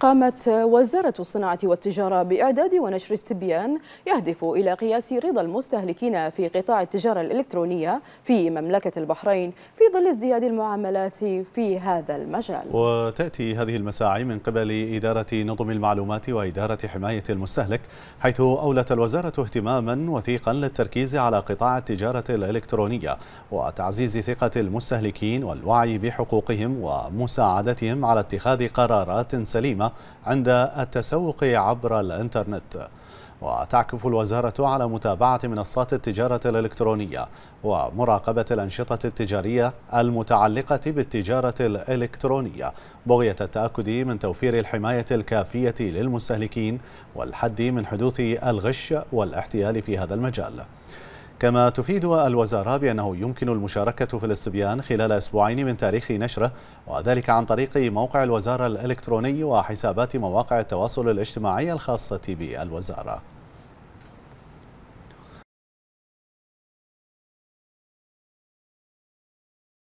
قامت وزارة الصناعة والتجارة بإعداد ونشر استبيان يهدف إلى قياس رضا المستهلكين في قطاع التجارة الإلكترونية في مملكة البحرين في ظل ازدياد المعاملات في هذا المجال وتأتي هذه المساعي من قبل إدارة نظم المعلومات وإدارة حماية المستهلك حيث أولت الوزارة اهتماما وثيقا للتركيز على قطاع التجارة الإلكترونية وتعزيز ثقة المستهلكين والوعي بحقوقهم ومساعدتهم على اتخاذ قرارات سليمة عند التسوق عبر الإنترنت وتعكف الوزارة على متابعة منصات التجارة الإلكترونية ومراقبة الأنشطة التجارية المتعلقة بالتجارة الإلكترونية بغية التأكد من توفير الحماية الكافية للمستهلكين والحد من حدوث الغش والاحتيال في هذا المجال كما تفيد الوزارة بأنه يمكن المشاركة في الاستبيان خلال أسبوعين من تاريخ نشره وذلك عن طريق موقع الوزارة الإلكتروني وحسابات مواقع التواصل الاجتماعي الخاصة بالوزارة